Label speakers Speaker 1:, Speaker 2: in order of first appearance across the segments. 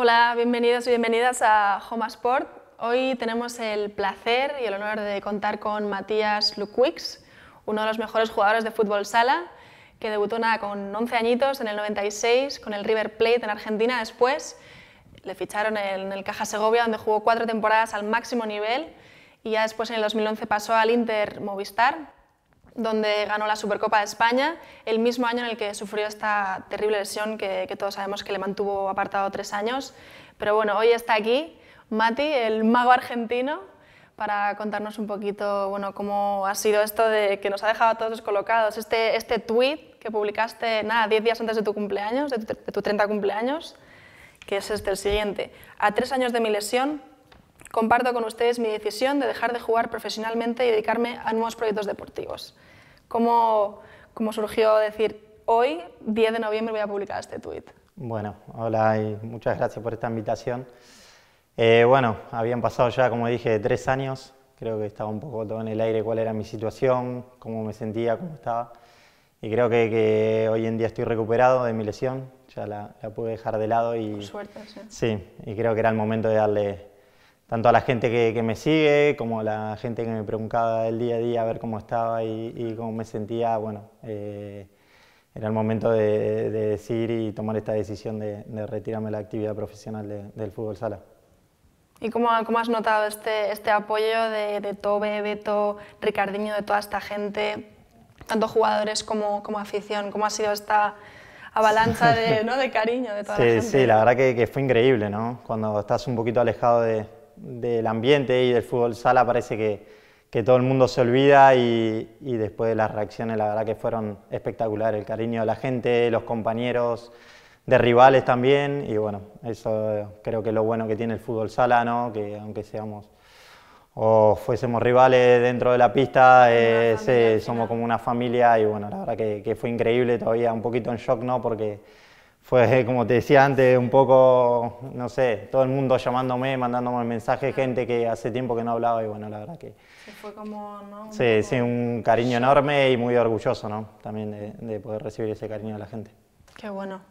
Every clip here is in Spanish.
Speaker 1: Hola, bienvenidos y bienvenidas a Home Sport. Hoy tenemos el placer y el honor de contar con Matías Luquix, uno de los mejores jugadores de fútbol sala, que debutó nada, con 11 añitos en el 96 con el River Plate en Argentina. Después le ficharon en el Caja Segovia, donde jugó cuatro temporadas al máximo nivel, y ya después en el 2011 pasó al Inter Movistar, donde ganó la Supercopa de España, el mismo año en el que sufrió esta terrible lesión que, todos sabemos que le mantuvo apartado tres años. Pero bueno, hoy está aquí Mati, el mago argentino, para contarnos un poquito bueno, cómo ha sido esto de que nos ha dejado a todos colocados Este, este tweet que publicaste nada, 10 días antes de tu cumpleaños, de tu, 30 cumpleaños, que es este el siguiente. A tres años de mi lesión, Comparto con ustedes mi decisión de dejar de jugar profesionalmente y dedicarme a nuevos proyectos deportivos. ¿Cómo, cómo surgió decir, hoy, 10 de noviembre, voy a publicar este tuit?
Speaker 2: Bueno, hola y muchas gracias por esta invitación. Eh, bueno, habían pasado ya, como dije, tres años. Creo que estaba un poco todo en el aire cuál era mi situación, cómo me sentía, cómo estaba. Y creo que, que, hoy en día estoy recuperado de mi lesión, ya la, la pude dejar de lado y... suerte, sí. Sí, y creo que era el momento de darle tanto a la gente que, me sigue como a la gente que me preguntaba el día a día a ver cómo estaba y, cómo me sentía, bueno, eh, era el momento de, de, decir y tomar esta decisión de, retirarme de la actividad profesional del fútbol sala.
Speaker 1: ¿Y cómo, cómo has notado este, este apoyo de, Tobe, Beto, Ricardinho, de toda esta gente, tanto jugadores como, como afición? ¿Cómo ha sido esta, avalancha de, ¿no? de, cariño de toda la gente. Sí, la
Speaker 2: verdad que, que, fue increíble, ¿no? Cuando estás un poquito alejado de, del ambiente y del fútbol sala parece que, todo el mundo se olvida y, después de las reacciones la verdad que fueron espectaculares, el cariño de la gente, los compañeros, de rivales también y bueno, eso creo que es lo bueno que tiene el fútbol sala, ¿no? que aunque seamos o fuésemos rivales dentro de la pista, eh, somos como una familia y bueno, la verdad que, que fue increíble, todavía un poquito en shock, ¿no? Porque fue, eh, como te decía antes, un poco, no sé, todo el mundo llamándome, mandándome mensajes, gente que hace tiempo que no hablaba y bueno, la verdad que... Se fue
Speaker 1: como, ¿no? Sí,
Speaker 2: sí, un cariño enorme y muy orgulloso, ¿no? También de, de, poder recibir ese cariño de la gente.
Speaker 1: Qué bueno.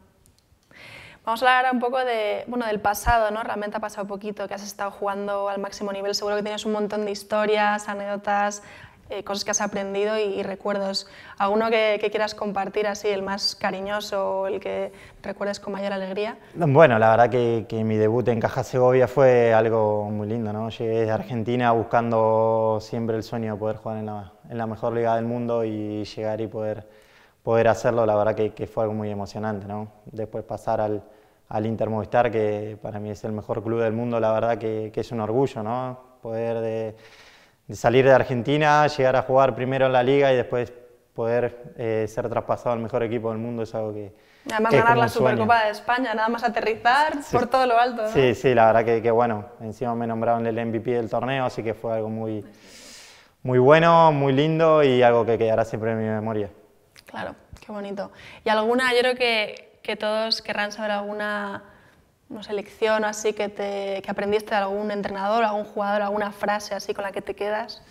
Speaker 1: Vamos a hablar ahora un poco de, bueno, del pasado, ¿no? Realmente ha pasado poquito, que has estado jugando al máximo nivel, seguro que tienes un montón de historias, anécdotas, eh, cosas que has aprendido y, recuerdos. ¿Alguno que, que, quieras compartir así, el más cariñoso o el que recuerdes con mayor alegría?
Speaker 2: Bueno, la verdad que, mi debut en Caja Segovia fue algo muy lindo. ¿no? Llegué de Argentina buscando siempre el sueño de poder jugar en la, en la, mejor liga del mundo y llegar y poder, poder hacerlo, la verdad que, fue algo muy emocionante. ¿no? Después pasar al, al Inter Movistar, que para mí es el mejor club del mundo, la verdad que, que es un orgullo, ¿no? Poder de, salir de Argentina, llegar a jugar primero en la liga y después poder eh, ser traspasado al mejor equipo del mundo es algo que...
Speaker 1: Además ganar la Supercopa de España, nada más aterrizar por todo lo alto. Sí,
Speaker 2: sí, la verdad que, bueno, encima me nombraron el MVP del torneo, así que fue algo muy, muy bueno, muy lindo y algo que quedará siempre en mi memoria.
Speaker 1: Claro, qué bonito. ¿Y alguna, yo creo que, que todos querrán saber alguna no selección así que, te, que aprendiste de algún entrenador, algún jugador, alguna frase así con la que te quedas?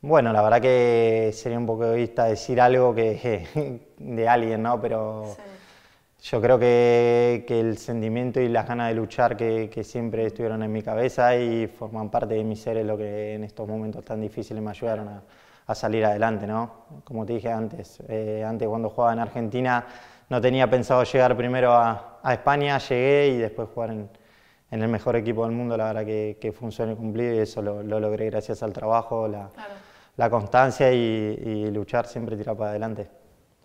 Speaker 2: Bueno, la verdad que sería un poco egoísta decir algo que, de alguien, ¿no? Pero yo creo que, que, el sentimiento y las ganas de luchar que, que, siempre estuvieron en mi cabeza y forman parte de mi ser es lo que en estos momentos tan difíciles me ayudaron a, a salir adelante, ¿no? Como te dije antes, eh, antes cuando jugaba en Argentina no tenía pensado llegar primero a, España, llegué y después jugar en, el mejor equipo del mundo, la verdad que, que fue cumplido y eso lo, logré gracias al trabajo,
Speaker 1: la,
Speaker 2: constancia y, y, luchar siempre tirar para adelante.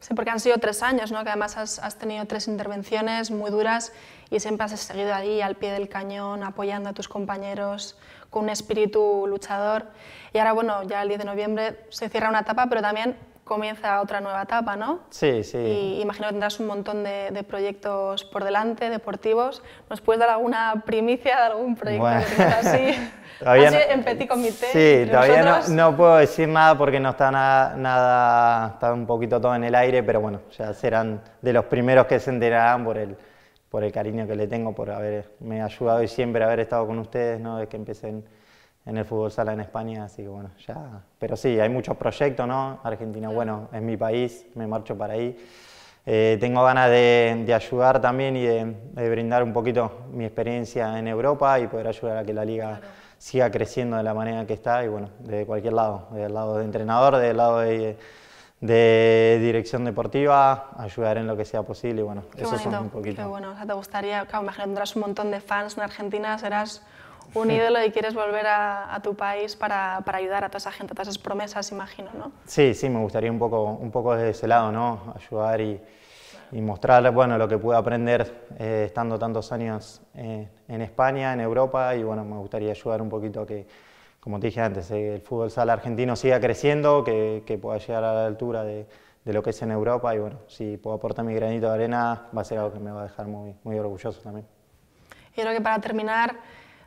Speaker 1: Sí, porque han sido tres años, ¿no? que además has, has, tenido tres intervenciones muy duras y siempre has seguido ahí al pie del cañón, apoyando a tus compañeros con un espíritu luchador. Y ahora, bueno, ya el 10 de noviembre se cierra una etapa, pero también comienza otra nueva etapa, ¿no?
Speaker 2: Sí, sí. Y
Speaker 1: imagino que tendrás un montón de, proyectos por delante, deportivos. ¿Nos puedes dar alguna primicia de algún proyecto así?
Speaker 2: no, en
Speaker 1: petit Sí, todavía
Speaker 2: no, puedo decir nada porque no está nada, nada, está un poquito todo en el aire, pero bueno, ya serán de los primeros que se enterarán por el, por el cariño que le tengo, por haberme ayudado y siempre haber estado con ustedes, ¿no? De que empiecen en el fútbol sala en España, así que bueno, ya. Pero sí, hay muchos proyectos, ¿no? Argentina, bueno, es mi país, me marcho para ahí. Eh, tengo ganas de, ayudar también y de, brindar un poquito mi experiencia en Europa y poder ayudar a que la liga siga creciendo de la manera que está y bueno, de cualquier lado, del lado de entrenador, del lado de, dirección deportiva, ayudar en lo que sea posible y bueno, eso es un poquito.
Speaker 1: bueno, o sea, te gustaría, claro, imagino tendrás un montón de fans en Argentina, serás un ídolo y quieres volver a, tu país para, ayudar a toda esa gente, a todas esas promesas, imagino, ¿no?
Speaker 2: Sí, sí, me gustaría un poco, un poco desde ese lado, ¿no? Ayudar y, y mostrar, bueno, lo que puedo aprender eh, estando tantos años en España, en Europa, y bueno, me gustaría ayudar un poquito a que, como te dije antes, eh, el fútbol sala argentino siga creciendo, que, pueda llegar a la altura de, lo que es en Europa y bueno, si puedo aportar mi granito de arena va a ser algo que me va a dejar muy, muy orgulloso también.
Speaker 1: Y creo que para terminar,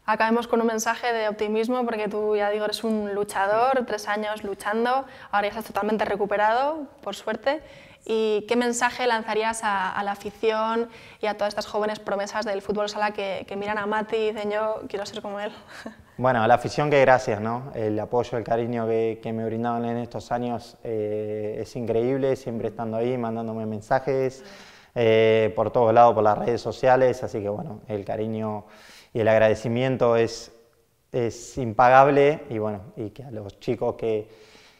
Speaker 1: acabemos con un mensaje de optimismo, porque tú ya digo, eres un luchador, tres años luchando, ahora ya estás totalmente recuperado, por suerte. ¿Y qué mensaje lanzarías a, la afición y a todas estas jóvenes promesas del fútbol sala que, miran a Mati y dicen yo quiero ser como él?
Speaker 2: Bueno, a la afición que gracias, ¿no? El apoyo, el cariño que, que me brindaban en estos años eh, es increíble, siempre estando ahí, mandándome mensajes. Eh, por todos lados, por las redes sociales, así que bueno, el cariño y el agradecimiento es, es impagable y bueno, y que a los chicos que,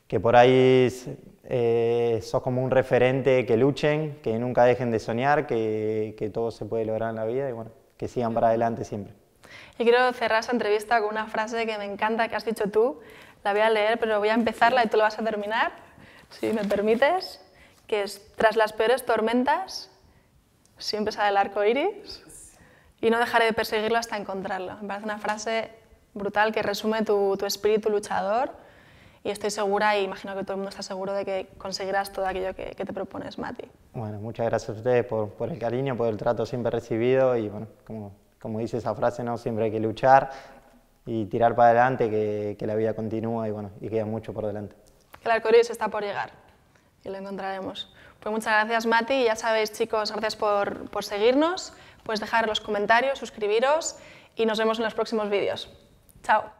Speaker 2: que por ahí eh, sos como un referente, que luchen, que nunca dejen de soñar, que, que todo se puede lograr en la vida y bueno, que sigan para adelante siempre.
Speaker 1: Y quiero cerrar esa entrevista con una frase que me encanta que has dicho tú. La voy a leer, pero voy a empezarla y tú la vas a terminar, si me permites. Que es, tras las peores tormentas siempre sale el arco iris y no dejaré de perseguirlo hasta encontrarlo. Me parece una frase brutal que resume tu, tu espíritu luchador y estoy segura, y imagino que todo el mundo está seguro de que conseguirás todo aquello que, te propones, Mati.
Speaker 2: Bueno, muchas gracias a ustedes por, por, el cariño, por el trato siempre recibido y bueno, como, como dice esa frase, ¿no? siempre hay que luchar y tirar para adelante, que, que la vida continúa y bueno, y queda mucho por delante.
Speaker 1: El arco iris está por llegar y lo encontraremos. Pues muchas gracias, Mati. Ya sabéis, chicos, gracias por, por seguirnos. Pues dejar los comentarios, suscribiros y nos vemos en los próximos vídeos. Chao.